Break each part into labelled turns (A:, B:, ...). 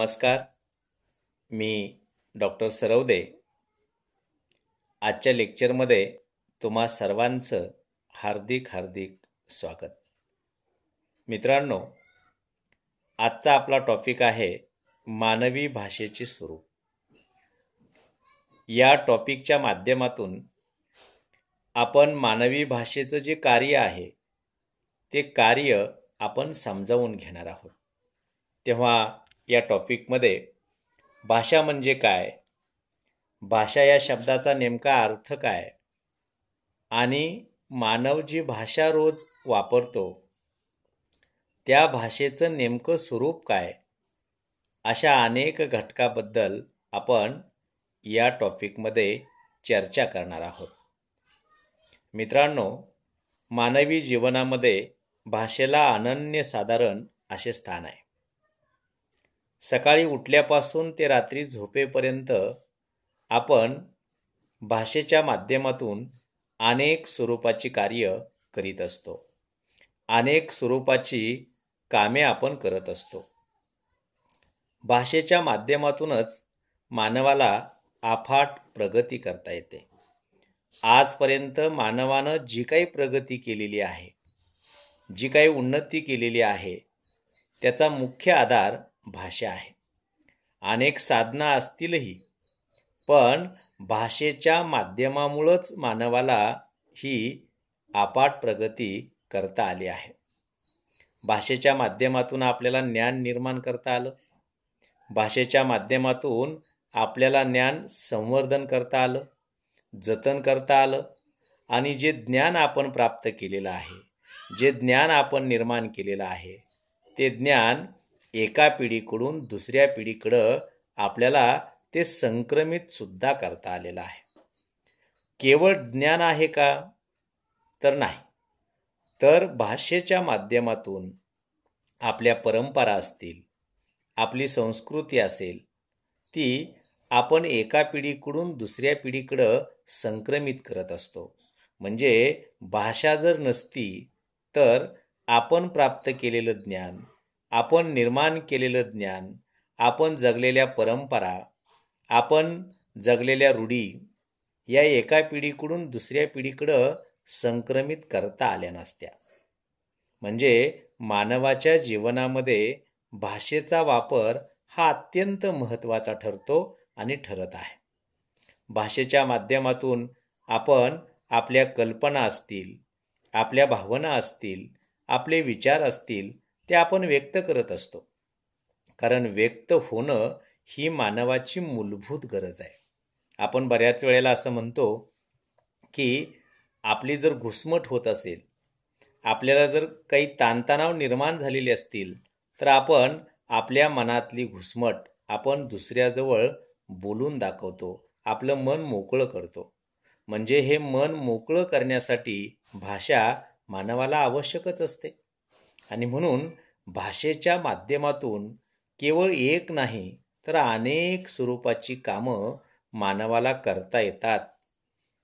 A: नमस्कार मी डॉक्टर सरवदे आजच्या लेक्चरमध्ये तुम्हा सर्वांचं हार्दिक हार्दिक स्वागत मित्रांनो आजचा आपला टॉपिक आहे मानवी भाषेचे स्वरूप या टॉपिकच्या माध्यमातून आपण मानवी भाषेचं जे कार्य आहे ते कार्य आपण समजावून घेणार आहोत तेव्हा या टॉपिकमध्ये भाषा म्हणजे काय भाषा या शब्दाचा नेमका अर्थ काय आणि मानव जी भाषा रोज वापरतो त्या भाषेचं नेमकं स्वरूप काय अशा अनेक घटकाबद्दल आपण या टॉपिकमध्ये चर्चा करणार आहोत मित्रांनो मानवी जीवनामध्ये भाषेला अनन्यसाधारण असे स्थान आहे सकाळी उठल्यापासून ते रात्री झोपेपर्यंत आपण भाषेच्या माध्यमातून अनेक स्वरूपाची कार्य करीत असतो अनेक स्वरूपाची कामे आपण करत असतो भाषेच्या माध्यमातूनच मानवाला आफाट प्रगती करता येते आजपर्यंत मानवानं जी काही प्रगती केलेली आहे जी काही उन्नती केलेली आहे त्याचा मुख्य आधार भाषा आहे अनेक साधना असतीलही पण भाषेच्या माध्यमामुळंच मानवाला ही आपाट प्रगती करता आली आहे भाषेच्या माध्यमातून आपल्याला ज्ञान निर्माण करता आलं भाषेच्या माध्यमातून आपल्याला ज्ञान संवर्धन करता आलं जतन करता आलं आणि जे ज्ञान आपण प्राप्त केलेलं आहे जे ज्ञान आपण निर्माण केलेलं आहे ते ज्ञान एका पिढीकडून दुसऱ्या पिढीकडं आपल्याला ते संक्रमित सुद्धा करता आलेलं आहे केवळ ज्ञान आहे का तर नाही तर भाषेच्या माध्यमातून आपल्या परंपरा असतील आपली संस्कृती असेल ती आपण एका पिढीकडून दुसऱ्या पिढीकडं संक्रमित करत असतो म्हणजे भाषा जर नसती तर आपण प्राप्त केलेलं ज्ञान आपण निर्माण केलेलं ज्ञान आपण जगलेल्या परंपरा आपण जगलेल्या रूढी या एका पिढीकडून दुसऱ्या पिढीकडं संक्रमित करता आल्या नसत्या म्हणजे मानवाच्या जीवनामध्ये भाषेचा वापर हा अत्यंत महत्त्वाचा ठरतो आणि ठरत आहे भाषेच्या माध्यमातून आपण आपल्या कल्पना असतील आपल्या भावना असतील आपले विचार असतील ते आपण व्यक्त करत असतो कारण व्यक्त होणं ही मानवाची मूलभूत गरज आहे आपण बऱ्याच वेळेला असं म्हणतो की आपली जर घुसमट होत असेल आपल्याला जर काही ताणतणाव निर्माण झालेले असतील तर आपण आपल्या मनातली घुसमट आपण दुसऱ्याजवळ बोलून दाखवतो आपलं मन मोकळं करतो म्हणजे हे मन मोकळं करण्यासाठी भाषा मानवाला आवश्यकच असते आणि म्हणून भाषेच्या माध्यमातून केवळ एक नाही तर अनेक स्वरूपाची कामं मानवाला करता येतात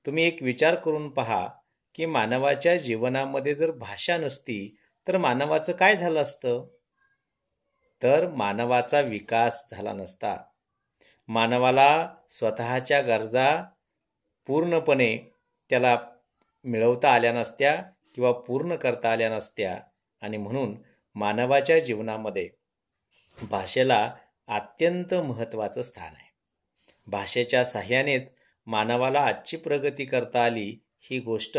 A: तुम्ही एक विचार करून पहा की मानवाच्या जीवनामध्ये जर भाषा नसती तर मानवाचं काय झालं असतं तर मानवाचा विकास झाला नसता मानवाला स्वतःच्या गरजा पूर्णपणे त्याला मिळवता आल्या नसत्या किंवा पूर्ण करता आल्या नसत्या आणि म्हणून मानवाच्या जीवनामध्ये भाषेला अत्यंत महत्त्वाचं स्थान आहे भाषेच्या सहाय्यानेच मानवाला आजची प्रगती करता आली ही गोष्ट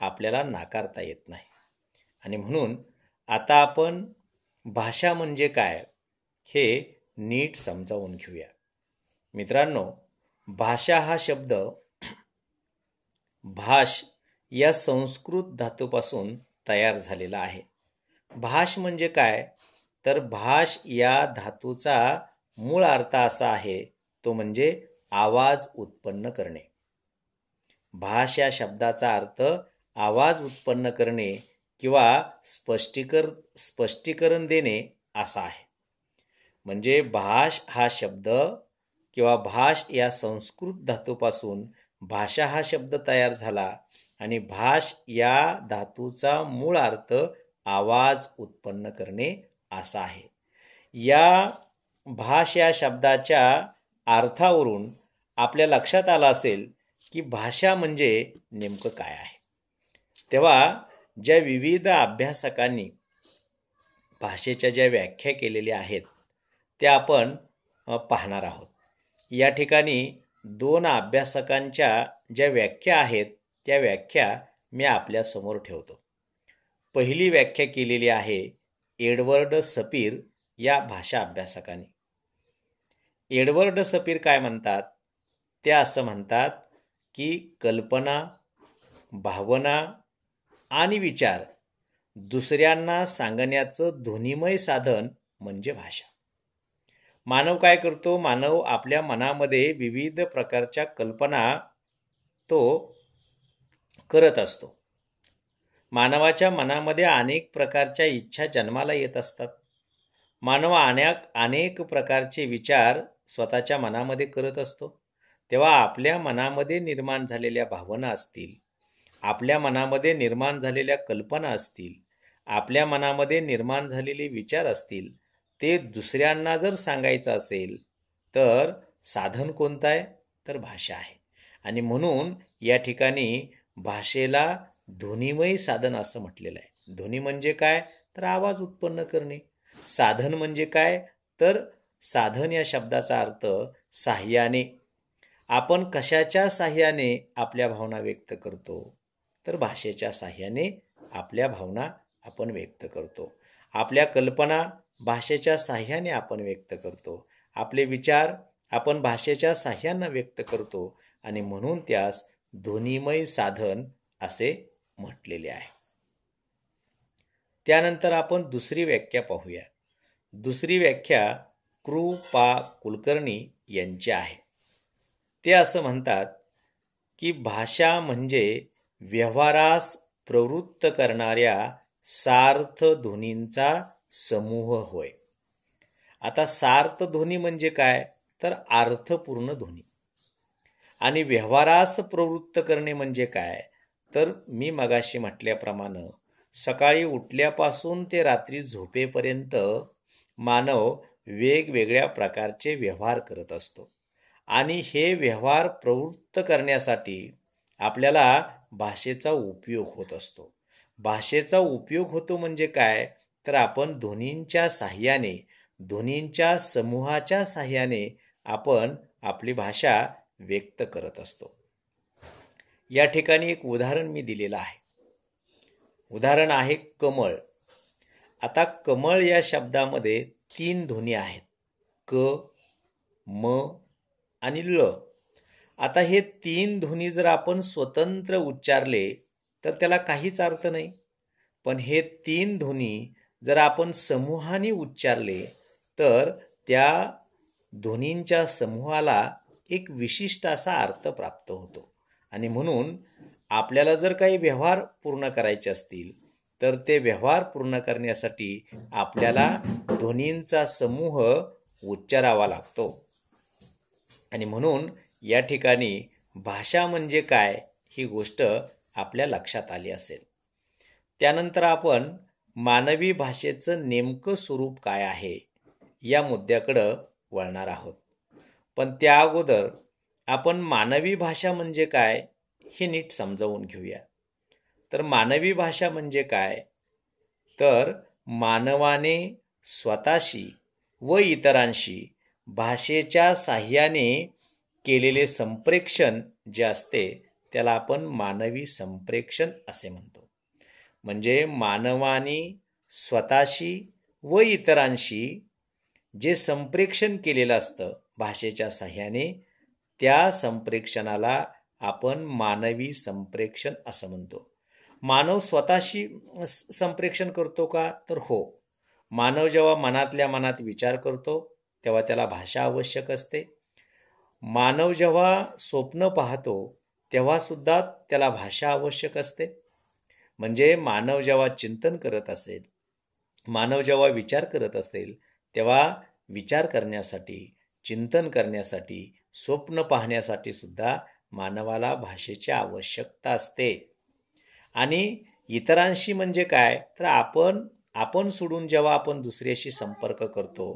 A: आपल्याला नाकारता येत नाही आणि म्हणून आता आपण भाषा म्हणजे काय हे नीट समजावून घेऊया मित्रांनो भाषा हा शब्द भाष या संस्कृत धातूपासून तयार झालेला आहे भाष म्हणजे काय तर भाष या धातूचा मूळ अर्थ असा आहे तो म्हणजे आवाज उत्पन्न करणे भाष या शब्दाचा अर्थ आवाज उत्पन्न करणे किंवा स्पष्टीकर स्पष्टीकरण देणे असा आहे म्हणजे भाष हा शब्द किंवा भाष या संस्कृत धातूपासून भाषा हा शब्द तयार झाला आणि भाष या धातूचा मूळ अर्थ आवाज उत्पन्न करणे असा आहे या भाष या शब्दाच्या अर्थावरून आपल्या लक्षात आलं असेल की भाषा म्हणजे नेमकं काय आहे तेव्हा ज्या विविध अभ्यासकांनी भाषेच्या ज्या व्याख्या केलेल्या आहेत त्या आपण पाहणार आहोत या ठिकाणी दोन अभ्यासकांच्या ज्या व्याख्या आहेत त्या व्याख्या मी आपल्यासमोर ठेवतो पहिली व्याख्या केलेली आहे एडवर्ड सपीर या भाषा अभ्यासकाने एडवर्ड सपीर काय म्हणतात ते असं म्हणतात की कल्पना भावना आणि विचार दुसऱ्यांना सांगण्याचं ध्वनिमय साधन म्हणजे भाषा मानव काय करतो मानव आपल्या मनामध्ये विविध प्रकारच्या कल्पना तो करत असतो मानवाच्या मनामध्ये अनेक प्रकारच्या इच्छा जन्माला येत असतात मानव अनेक अनेक प्रकारचे विचार स्वतःच्या मनामध्ये करत असतो तेव्हा आपल्या मनामध्ये निर्माण झालेल्या भावना असतील आपल्या मनामध्ये निर्माण झालेल्या कल्पना असतील आपल्या मनामध्ये निर्माण झालेले विचार असतील ते दुसऱ्यांना जर सांगायचं असेल तर साधन कोणतं आहे तर भाषा आहे आणि म्हणून या ठिकाणी भाषेला ध्वनिमयी साधन असं म्हटलेलं आहे ध्वनी म्हणजे काय तर आवाज उत्पन्न करणे साधन म्हणजे काय तर साधन या शब्दाचा अर्थ साह्याने आपण कशाच्या साह्याने आपल्या भावना व्यक्त करतो तर भाषेच्या साह्याने आपल्या भावना आपण व्यक्त करतो आपल्या कल्पना भाषेच्या साह्याने आपण व्यक्त करतो आपले विचार आपण भाषेच्या साह्यानं व्यक्त करतो आणि म्हणून त्यास ध्वनिमय साधन असे म्हटलेले आहे त्यानंतर आपण दुसरी व्याख्या पाहूया दुसरी व्याख्या क्रू पा कुलकर्णी यांची आहे ते असं म्हणतात की भाषा म्हणजे व्यवहारास प्रवृत्त करणाऱ्या सार्थ ध्वनींचा समूह होय आता सार्थ ध्वनी म्हणजे काय तर अर्थपूर्ण ध्वनी आणि व्यवहारास प्रवृत्त करणे म्हणजे काय तर मी मगाशी म्हटल्याप्रमाणे सकाळी उठल्यापासून ते रात्री झोपेपर्यंत मानव वेगवेगळ्या प्रकारचे व्यवहार करत असतो आणि हे व्यवहार प्रवृत्त करण्यासाठी आपल्याला भाषेचा उपयोग होत असतो भाषेचा उपयोग होतो म्हणजे काय तर आपण ध्वनींच्या साह्याने ध्वनींच्या समूहाच्या साह्याने आपण आपली भाषा व्यक्त करत असतो या ठिकाणी एक उदाहरण मी दिलेलं आहे उदाहरण आहे कमळ आता कमळ या शब्दामध्ये तीन ध्वनी आहेत क म आणि ल आता हे तीन ध्वनी जर आपण स्वतंत्र उच्चारले तर त्याला काहीच अर्थ नाही पण हे तीन ध्वनी जर आपण समूहाने उच्चारले तर त्या ध्वनींच्या समूहाला एक विशिष्ट असा अर्थ प्राप्त होतो आणि म्हणून आपल्याला जर काही व्यवहार पूर्ण करायचे असतील तर ते व्यवहार पूर्ण करण्यासाठी आपल्याला ध्वनींचा समूह उच्चारावा लागतो आणि म्हणून या ठिकाणी भाषा म्हणजे काय ही गोष्ट आपल्या लक्षात आली असेल त्यानंतर आपण मानवी भाषेचं नेमकं स्वरूप काय आहे या मुद्द्याकडं वळणार आहोत पण त्या अगोदर आपण मानवी भाषा म्हणजे काय हे नीट समजावून घेऊया तर मानवी भाषा म्हणजे काय तर मानवाने स्वतःशी व इतरांशी भाषेच्या साह्याने केलेले संप्रेक्षण जे असते त्याला आपण मानवी संप्रेक्षण असे म्हणतो म्हणजे मानवाने स्वतःशी व इतरांशी जे संप्रेक्षण केलेलं असतं भाषेच्या साह्याने त्या संप्रेक्षणाला आपण मानवी संप्रेक्षण असं म्हणतो मानव स्वतःशी संप्रेक्षण करतो का तर हो मानव जेव्हा मनातल्या मनात विचार करतो तेव्हा त्याला भाषा आवश्यक असते मानव जेव्हा स्वप्न पाहतो तेव्हासुद्धा त्याला भाषा आवश्यक असते म्हणजे मानव जेव्हा चिंतन करत असेल मानव जेव्हा विचार करत असेल तेव्हा विचार करण्यासाठी चिंतन करण्यासाठी स्वप्न पाहण्यासाठी सुद्धा मानवाला भाषेची आवश्यकता असते आणि इतरांशी म्हणजे काय तर आपण आपण सोडून जेव्हा आपण दुसऱ्याशी संपर्क करतो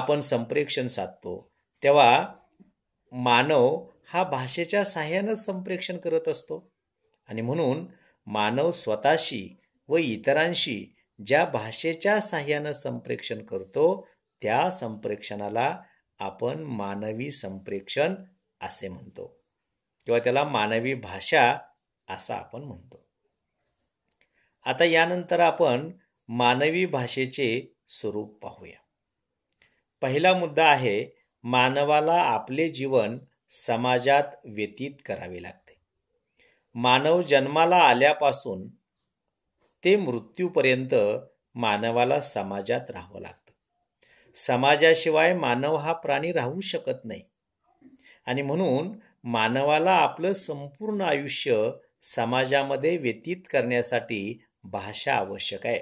A: आपण संप्रेक्षण साधतो तेव्हा मानव हा भाषेच्या साह्यानंच संप्रेक्षण करत असतो आणि म्हणून मानव स्वतःशी व इतरांशी ज्या भाषेच्या साह्यानं संप्रेक्षण करतो त्या संप्रेक्षणाला आपण मानवी संप्रेक्षण असे म्हणतो किंवा त्याला मानवी भाषा असं आपण म्हणतो आता यानंतर आपण मानवी भाषेचे स्वरूप पाहूया पहिला मुद्दा आहे मानवाला आपले जीवन समाजात व्यतीत करावे लागते मानव जन्माला आल्यापासून ते मृत्यूपर्यंत मानवाला समाजात राहावं लागतं समाजाशिवाय मानव हा प्राणी राहू शकत नाही आणि म्हणून मानवाला आपलं संपूर्ण आयुष्य समाजामध्ये व्यतीत करण्यासाठी भाषा आवश्यक आहे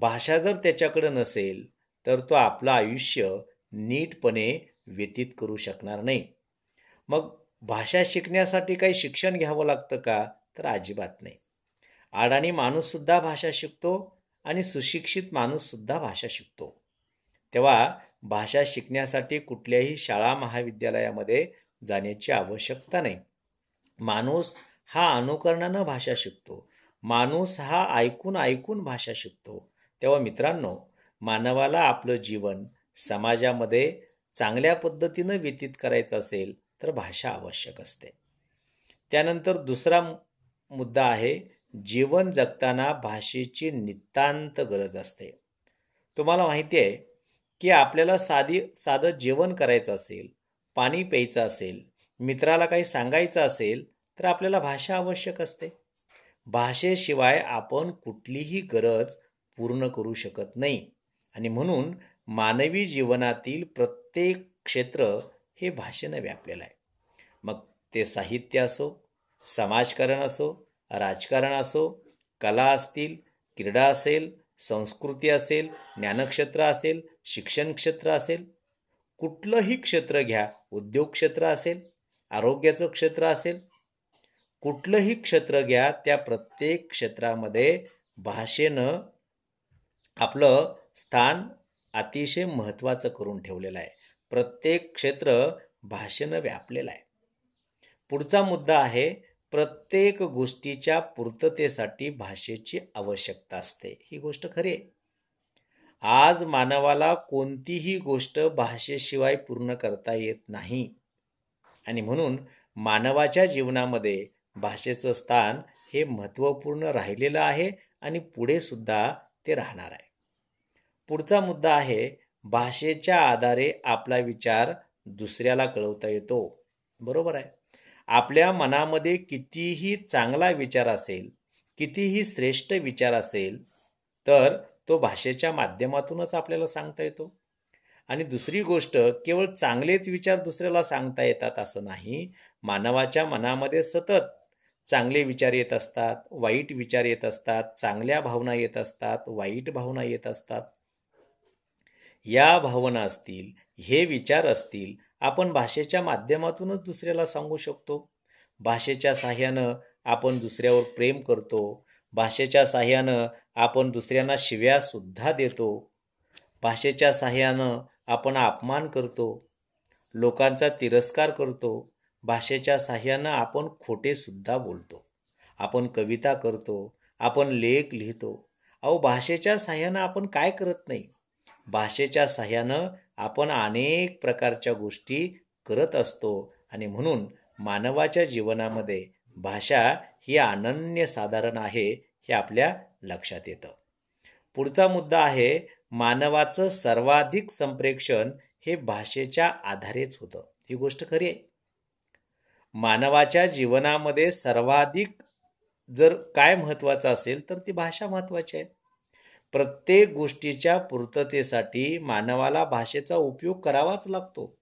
A: भाषा जर त्याच्याकडं नसेल तर तो आपलं आयुष्य नीटपणे व्यतीत करू शकणार नाही मग भाषा शिकण्यासाठी काही शिक्षण घ्यावं लागतं का तर अजिबात नाही अडाणी माणूससुद्धा भाषा शिकतो आणि सुशिक्षित माणूससुद्धा भाषा शिकतो तेव्हा भाषा शिकण्यासाठी कुठल्याही शाळा महाविद्यालयामध्ये जाण्याची आवश्यकता नाही माणूस हा अनुकरणानं भाषा शिकतो माणूस हा ऐकून ऐकून भाषा शिकतो तेव्हा मित्रांनो मानवाला आपलं जीवन समाजामध्ये चांगल्या पद्धतीनं व्यतीत करायचं असेल तर भाषा आवश्यक असते त्यानंतर दुसरा मुद्दा आहे जीवन जगताना भाषेची नितांत गरज असते तुम्हाला माहिती आहे की आपल्याला साधी साधं जेवण करायचं असेल पाणी प्यायचं असेल मित्राला काही सांगायचं असेल तर आपल्याला भाषा आवश्यक असते भाषेशिवाय आपण कुठलीही गरज पूर्ण करू शकत नाही आणि म्हणून मानवी जीवनातील प्रत्येक क्षेत्र हे भाषेनं व्यापलेलं आहे मग ते साहित्य असो समाजकारण असो राजकारण असो कला असतील क्रीडा असेल संस्कृती असेल ज्ञानक्षेत्र असेल शिक्षण क्षेत्र असेल कुठलंही क्षेत्र घ्या उद्योग क्षेत्र असेल आरोग्याचं क्षेत्र असेल कुठलंही क्षेत्र घ्या त्या प्रत्येक क्षेत्रामध्ये भाषेनं आपलं स्थान अतिशय महत्त्वाचं करून ठेवलेलं आहे प्रत्येक क्षेत्र भाषेनं व्यापलेलं आहे पुढचा मुद्दा आहे प्रत्येक गोष्टीच्या पूर्ततेसाठी भाषेची आवश्यकता असते ही गोष्ट खरी आहे आज मानवाला कोणतीही गोष्ट भाषेशिवाय पूर्ण करता येत नाही आणि म्हणून मानवाच्या जीवनामध्ये भाषेचं स्थान हे महत्त्वपूर्ण राहिलेलं आहे आणि पुढे सुद्धा ते राहणार आहे पुढचा मुद्दा आहे भाषेच्या आधारे आपला विचार दुसऱ्याला कळवता येतो बरोबर आहे आपल्या मनामध्ये कितीही चांगला विचार असेल कितीही श्रेष्ठ विचार असेल तर तो भाषेच्या माध्यमातूनच आपल्याला सांगता येतो आणि दुसरी गोष्ट केवळ चांगलेच विचार दुसऱ्याला सांगता येतात असं नाही मानवाच्या मनामध्ये सतत चांगले विचार येत असतात वाईट विचार येत असतात चांगल्या भावना येत असतात वाईट भावना येत असतात या भावना असतील हे विचार असतील आपण भाषेच्या माध्यमातूनच दुसऱ्याला सांगू शकतो भाषेच्या साह्यानं आपण दुसऱ्यावर प्रेम करतो भाषेच्या साह्यानं आपण दुसऱ्यांना शिव्यासुद्धा देतो भाषेच्या साह्यानं आपण अपमान करतो लोकांचा तिरस्कार करतो भाषेच्या साह्यानं आपण खोटेसुद्धा बोलतो आपण कविता करतो आपण लेख लिहितो अहो भाषेच्या साह्यानं आपण काय करत नाही भाषेच्या साह्यानं आपण अनेक प्रकारच्या गोष्टी करत असतो आणि म्हणून मानवाच्या जीवनामध्ये भाषा ही अनन्यसाधारण आहे हे आपल्या लक्षात येतं पुढचा मुद्दा आहे मानवाचं सर्वाधिक संप्रेक्षण हे भाषेच्या आधारेच होतं ही गोष्ट खरी आहे मानवाच्या जीवनामध्ये सर्वाधिक जर काय महत्त्वाचं असेल तर ती भाषा महत्त्वाची आहे प्रत्येक गोष्टीच्या पूर्ततेसाठी मानवाला भाषेचा उपयोग करावाच लागतो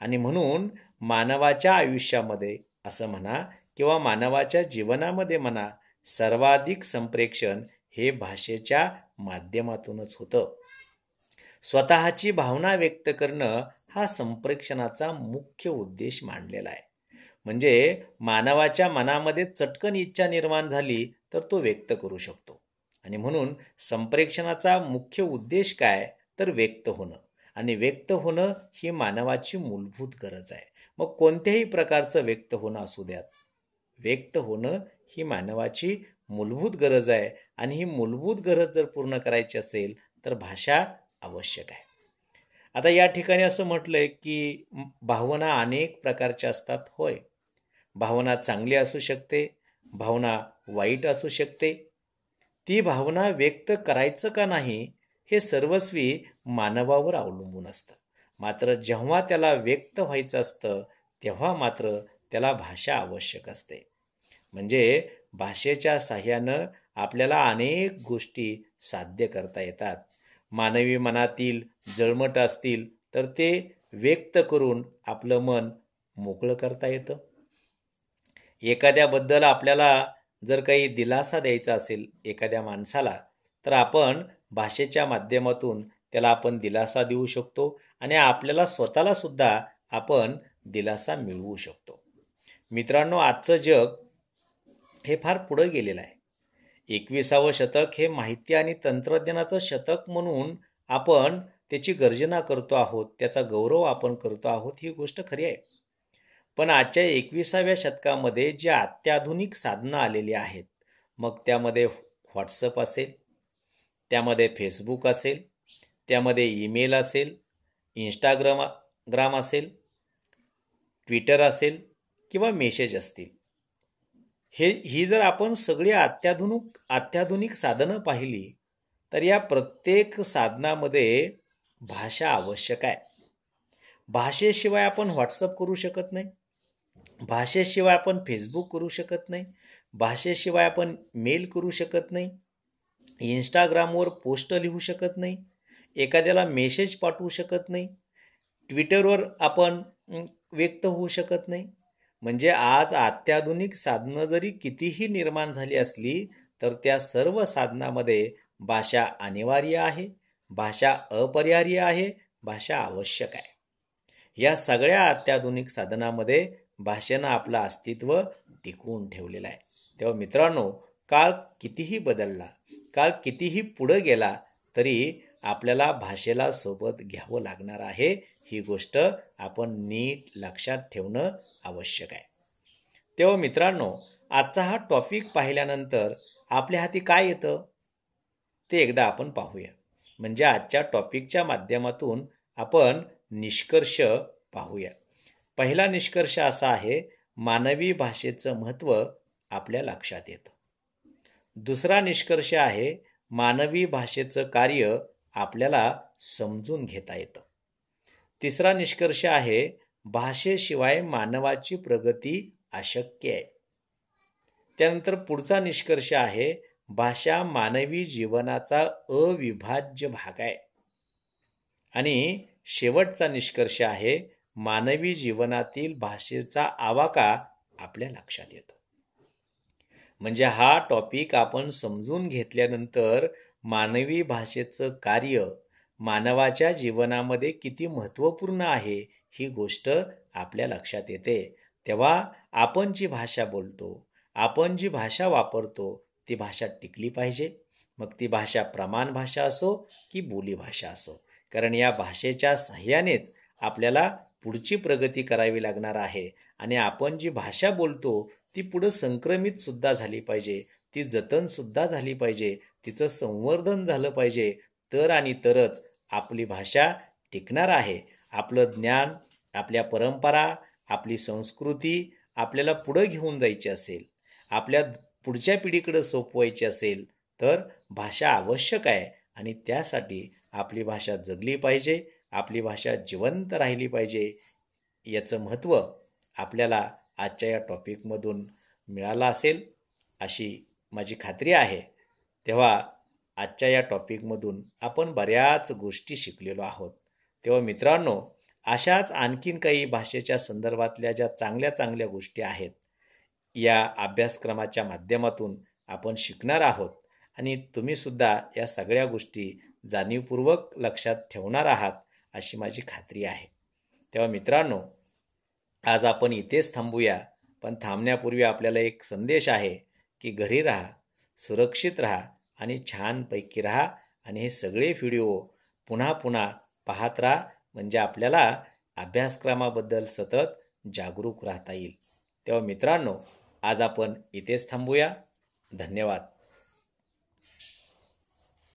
A: आणि म्हणून मानवाच्या आयुष्यामध्ये असं म्हणा किंवा मानवाच्या जीवनामध्ये म्हणा सर्वाधिक संप्रेक्षण हे भाषेच्या माध्यमातूनच होतं स्वतःची भावना व्यक्त करणं हा संप्रेक्षणाचा मुख्य उद्देश मांडलेला आहे म्हणजे मानवाच्या मनामध्ये चटकन इच्छा निर्माण झाली तर तो व्यक्त करू शकतो आणि म्हणून संप्रेक्षणाचा मुख्य उद्देश काय तर व्यक्त होणं आणि व्यक्त होणं ही मानवाची मूलभूत गरज आहे मग कोणत्याही प्रकारचं व्यक्त होणं असू द्यात व्यक्त होणं ही मानवाची मूलभूत गरज आहे आणि ही मूलभूत गरज जर पूर्ण करायची असेल तर भाषा आवश्यक आहे आता या ठिकाणी असं म्हटलं आहे की भावना अनेक प्रकारच्या असतात होय भावना चांगली असू शकते भावना वाईट असू शकते ती भावना व्यक्त करायचं का नाही हे सर्वस्वी मानवावर अवलंबून असतं मात्र जेव्हा त्याला व्यक्त व्हायचं असतं तेव्हा मात्र त्याला भाषा आवश्यक असते म्हणजे भाषेच्या साह्यानं आपल्याला अनेक गोष्टी साध्य करता येतात मानवी मनातील जळमट असतील तर ते व्यक्त करून आपलं मन मोकळं करता येतं एखाद्याबद्दल आपल्याला जर काही दिलासा द्यायचा असेल एखाद्या माणसाला तर आपण भाषेच्या माध्यमातून त्याला आपण दिलासा देऊ शकतो आणि आपल्याला स्वतःला सुद्धा आपण दिलासा मिळवू शकतो मित्रांनो आजचं जग हे फार पुढं गेलेलं आहे एकविसावं शतक हे माहिती आणि तंत्रज्ञानाचं शतक म्हणून आपण त्याची गर्जना करतो आहोत त्याचा गौरव आपण करतो आहोत ही गोष्ट खरी आहे पण आजच्या एकविसाव्या शतकामध्ये जे अत्याधुनिक साधनं आलेली आहेत मग त्यामध्ये व्हॉट्सअप असेल त्यामध्ये फेसबुक असेल त्यामध्ये ईमेल असेल इंस्टाग्राम ग्राम असेल ट्विटर असेल किंवा मेसेज असतील हे ही जर आपण सगळी अत्याधुनिक अत्याधुनिक साधनं पाहिली तर या प्रत्येक साधनामध्ये भाषा आवश्यक आहे भाषेशिवाय आपण व्हॉट्सअप करू शकत नाही भाषेशिवाय आपण फेसबुक करू शकत नाही भाषेशिवाय आपण मेल करू शकत नाही इंस्टाग्रामवर पोस्ट लिहू शकत नाही एखाद्याला मेसेज पाठवू शकत नाही ट्विटरवर आपण व्यक्त होऊ शकत नाही म्हणजे आज अत्याधुनिक साधनं जरी कितीही निर्माण झाली असली तर त्या सर्व साधनामध्ये भाषा अनिवार्य आहे भाषा अपरिहार्य आहे भाषा आवश्यक आहे या सगळ्या अत्याधुनिक साधनामध्ये भाषेनं आपलं अस्तित्व टिकवून ठेवलेलं आहे तेव्हा मित्रांनो काळ कितीही बदलला काळ कितीही पुढं गेला तरी आपल्याला भाषेला सोबत घ्यावं लागणार आहे ही गोष्ट आपण नीट लक्षात ठेवणं आवश्यक आहे तेव्हा मित्रांनो आजचा हा टॉपिक पाहिल्यानंतर आपल्या हाती काय येतं ते एकदा आपण पाहूया म्हणजे आजच्या टॉपिकच्या माध्यमातून आपण निष्कर्ष पाहूया पहिला निष्कर्ष असा आहे मानवी भाषेचं महत्त्व आपल्या लक्षात येतं दुसरा निष्कर्ष आहे मानवी भाषेचं कार्य आपल्याला समजून घेता येतं तिसरा निष्कर्ष आहे भाषेशिवाय मानवाची प्रगती अशक्य आहे त्यानंतर पुढचा निष्कर्ष आहे भाषा मानवी जीवनाचा अविभाज्य भाग आहे आणि शेवटचा निष्कर्ष आहे मानवी जीवनातील भाषेचा आवाका आपल्या लक्षात येतो म्हणजे हा टॉपिक आपण समजून घेतल्यानंतर मानवी भाषेचं कार्य मानवाच्या जीवनामध्ये किती महत्त्वपूर्ण आहे ही गोष्ट आपल्या लक्षात येते तेव्हा आपण जी भाषा बोलतो आपण जी भाषा वापरतो ती भाषा टिकली पाहिजे मग ती भाषा प्रमाण भाषा असो की बोलीभाषा असो कारण या भाषेच्या सहाय्यानेच आपल्याला पुढची प्रगती करावी लागणार आहे आणि आपण जी भाषा बोलतो ती पुढं संक्रमितसुद्धा झाली पाहिजे ती जतनसुद्धा झाली पाहिजे तिचं संवर्धन झालं पाहिजे तर आणि तरच आपली भाषा टिकणार आहे आपलं ज्ञान आपल्या परंपरा आपली संस्कृती आपल्याला पुढं घेऊन जायची असेल आपल्या पुढच्या पिढीकडं सोपवायची असेल तर भाषा आवश्यक आहे आणि त्यासाठी आपली भाषा जगली पाहिजे आपली भाषा जिवंत राहिली पाहिजे याचं महत्त्व आपल्याला आजच्या या टॉपिकमधून मिळालं असेल अशी माझी खात्री आहे तेव्हा आजच्या या टॉपिकमधून आपण बऱ्याच गोष्टी शिकलेलो आहोत तेव्हा मित्रांनो अशाच आणखीन काही भाषेच्या संदर्भातल्या ज्या चांगल्या चांगल्या गोष्टी आहेत या अभ्यासक्रमाच्या माध्यमातून आपण शिकणार आहोत आणि तुम्हीसुद्धा या सगळ्या गोष्टी जाणीवपूर्वक लक्षात ठेवणार आहात अशी माझी खात्री आहे तेव्हा मित्रांनो आज आपण इथेच थांबूया पण थांबण्यापूर्वी आपल्याला एक संदेश आहे की घरी राहा सुरक्षित राहा आणि छानपैकी राहा आणि हे सगळे व्हिडिओ पुन्हा पुन्हा पाहत राहा म्हणजे आपल्याला अभ्यासक्रमाबद्दल सतत जागरूक राहता येईल तेव्हा मित्रांनो आज आपण इथेच थांबूया धन्यवाद